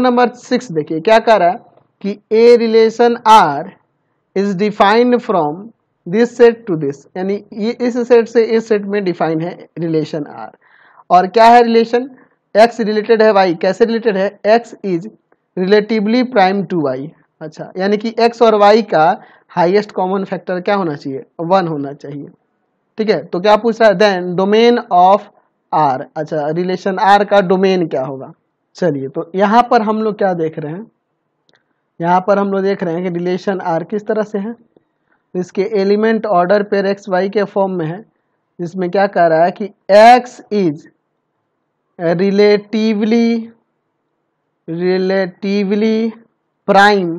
question number six देखिए क्या कह रहा है कि a relation R is defined from this set to this यानी ये इस सेट से इस सेट में डिफाइन है रिलेशन आर और क्या है रिलेशन एक्स रिलेटेड है वाई कैसे रिलेटेड है x is relatively prime to y अच्छा यानी कि एक्स और वाई का हाइएस्ट कॉमन फैक्टर क्या होना चाहिए वन होना चाहिए ठीक है तो क्या पूछ रहा है देन डोमेन ऑफ आर अच्छा रिलेशन आर का डोमेन क्या होगा चलिए तो यहाँ पर हम लोग क्या देख रहे हैं यहाँ पर हम लोग देख रहे हैं कि रिलेशन आर किस तरह से है इसके element order pair x y के फॉर्म में है जिसमें क्या कह रहा है कि x is relatively relatively prime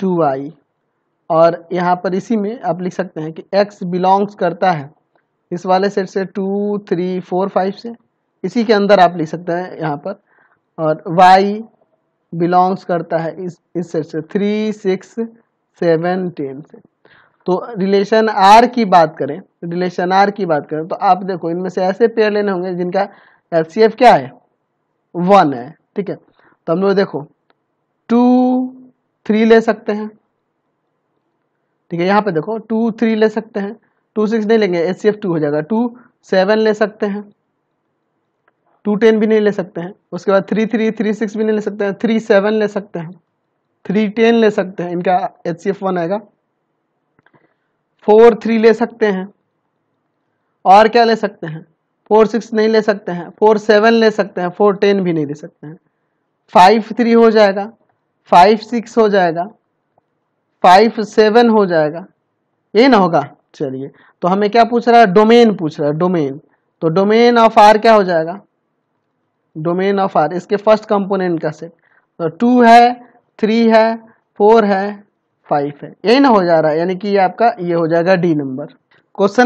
to y और यहाँ पर इसी में आप लिख सकते हैं कि एक्स बिलोंग्स करता है इस वाले सेट से टू थ्री फोर फाइव से इसी के अंदर आप लिख सकते हैं यहाँ पर और वाई बिलोंग्स करता है इस इस सेट से थ्री सिक्स सेवन टेन से तो रिलेशन आर की बात करें रिलेशन आर की बात करें तो आप देखो इनमें से ऐसे पेयर लेने होंगे जिनका एल क्या है वन है ठीक है तो हम लोग देखो टू थ्री ले सकते हैं ठीक है यहाँ पे देखो टू थ्री ले सकते हैं टू सिक्स नहीं लेंगे एच सी एफ टू हो जाएगा टू सेवन ले सकते हैं टू टेन भी नहीं ले सकते हैं उसके बाद थ्री थ्री थ्री सिक्स भी नहीं ले सकते हैं थ्री सेवन ले सकते हैं थ्री टेन ले सकते हैं इनका एच सी एफ वन आएगा फोर थ्री ले सकते हैं और क्या ले सकते हैं फोर सिक्स नहीं ले सकते हैं फोर सेवन ले सकते हैं फोर टेन भी नहीं ले सकते हैं फाइव थ्री हो जाएगा फाइव सिक्स हो जाएगा फाइव सेवन हो जाएगा ये ना होगा चलिए तो हमें क्या पूछ रहा है डोमेन पूछ रहा है डोमेन तो डोमेन ऑफ आर क्या हो जाएगा डोमेन ऑफ आर इसके फर्स्ट कंपोनेंट का सेट तो टू है थ्री है फोर है फाइव है यही ना हो जा रहा है यानी कि ये आपका ये हो जाएगा डी नंबर क्वेश्चन